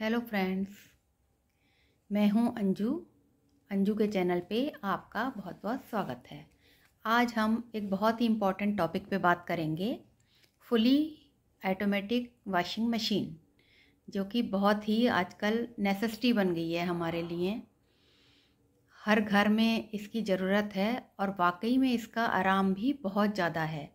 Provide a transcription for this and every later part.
hello friends मैं हूं अंजू अंजू के चैनल पे आपका बहुत बहुत स्वागत है आज हम एक बहुत ही इम्पॉर्टेंट टॉपिक पे बात करेंगे फुली ऑटोमेटिक वॉशिंग मशीन जो कि बहुत ही आजकल नेसेसिटी बन गई है हमारे लिए हर घर में इसकी ज़रूरत है और वाकई में इसका आराम भी बहुत ज़्यादा है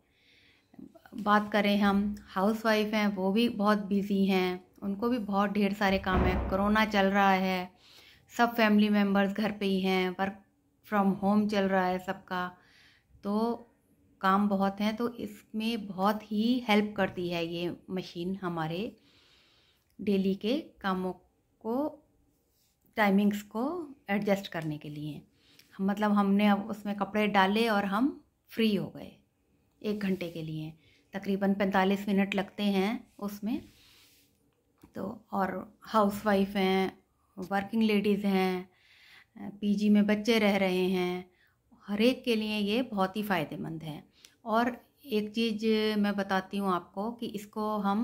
बात करें हम हाउसवाइफ हैं वो भी बहुत बिज़ी हैं उनको भी बहुत ढेर सारे काम है कोरोना चल रहा है सब फैमिली मेम्बर्स घर पे ही हैं वर्क फ्रॉम होम चल रहा है सबका तो काम बहुत हैं तो इसमें बहुत ही हेल्प करती है ये मशीन हमारे डेली के कामों को टाइमिंग्स को एडजस्ट करने के लिए मतलब हमने अब उसमें कपड़े डाले और हम फ्री हो गए एक घंटे के लिए तकरीबन पैंतालीस मिनट लगते हैं उसमें तो और हाउसवाइफ हैं वर्किंग लेडीज़ हैं पीजी में बच्चे रह रहे हैं हर एक के लिए ये बहुत ही फ़ायदेमंद है और एक चीज़ मैं बताती हूँ आपको कि इसको हम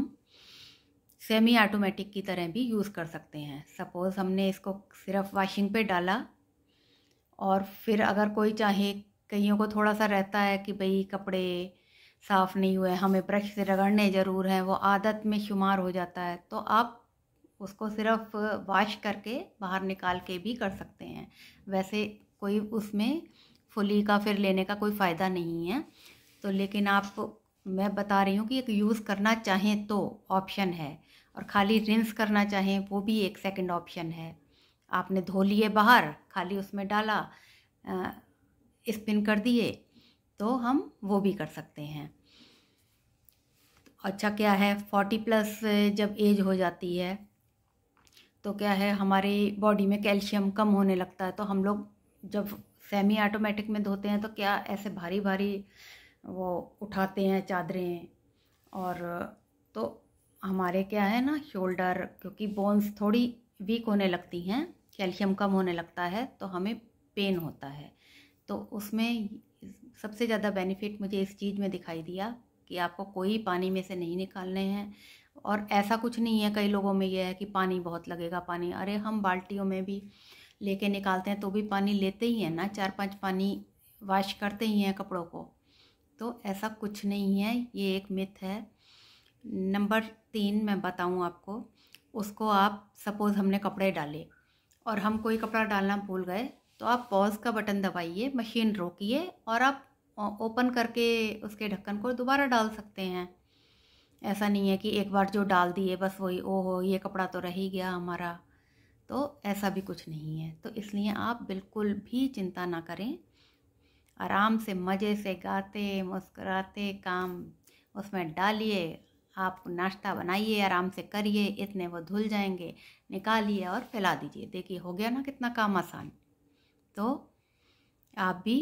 सेमी ऑटोमेटिक की तरह भी यूज़ कर सकते हैं सपोज़ हमने इसको सिर्फ वाशिंग पे डाला और फिर अगर कोई चाहे कईयों को थोड़ा सा रहता है कि भाई कपड़े साफ़ नहीं हुए हमें ब्रश से रगड़ने ज़रूर हैं वो आदत में शुमार हो जाता है तो आप उसको सिर्फ वाश करके बाहर निकाल के भी कर सकते हैं वैसे कोई उसमें फुली का फिर लेने का कोई फ़ायदा नहीं है तो लेकिन आप मैं बता रही हूँ कि एक यूज़ करना चाहें तो ऑप्शन है और खाली रिंस करना चाहें वो भी एक सेकंड ऑप्शन है आपने धो लिए बाहर खाली उसमें डाला स्पिन कर दिए तो हम वो भी कर सकते हैं अच्छा क्या है फोर्टी प्लस जब एज हो जाती है तो क्या है हमारी बॉडी में कैल्शियम कम होने लगता है तो हम लोग जब सेमी ऑटोमेटिक में धोते हैं तो क्या ऐसे भारी भारी वो उठाते हैं चादरें और तो हमारे क्या है ना शोल्डर क्योंकि बोन्स थोड़ी वीक होने लगती हैं कैल्शियम कम होने लगता है तो हमें पेन होता है तो उसमें सबसे ज़्यादा बेनिफिट मुझे इस चीज़ में दिखाई दिया कि आपको कोई पानी में से नहीं निकालने हैं और ऐसा कुछ नहीं है कई लोगों में यह है कि पानी बहुत लगेगा पानी अरे हम बाल्टियों में भी लेके निकालते हैं तो भी पानी लेते ही हैं ना चार पांच पानी वाश करते ही हैं कपड़ों को तो ऐसा कुछ नहीं है ये एक मिथ है नंबर तीन मैं बताऊँ आपको उसको आप सपोज़ हमने कपड़े डाले और हम कोई कपड़ा डालना भूल गए तो आप पॉज का बटन दबाइए मशीन रोकिए और आप ओपन करके उसके ढक्कन को दोबारा डाल सकते हैं ऐसा नहीं है कि एक बार जो डाल दिए बस वही ओ हो ये कपड़ा तो रह ही गया हमारा तो ऐसा भी कुछ नहीं है तो इसलिए आप बिल्कुल भी चिंता ना करें आराम से मज़े से गाते मुस्कराते काम उसमें डालिए आप नाश्ता बनाइए आराम से करिए इतने वो धुल जाएंगे निकालिए और फैला दीजिए देखिए हो गया ना कितना काम आसान तो आप भी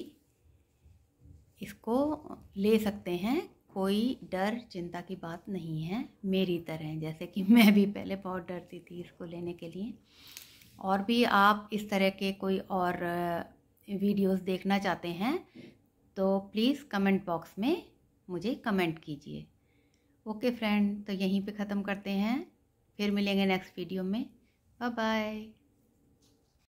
इसको ले सकते हैं कोई डर चिंता की बात नहीं है मेरी तरह जैसे कि मैं भी पहले बहुत डरती थी इसको लेने के लिए और भी आप इस तरह के कोई और वीडियोस देखना चाहते हैं तो प्लीज़ कमेंट बॉक्स में मुझे कमेंट कीजिए ओके फ्रेंड तो यहीं पे ख़त्म करते हैं फिर मिलेंगे नेक्स्ट वीडियो में बाय बाय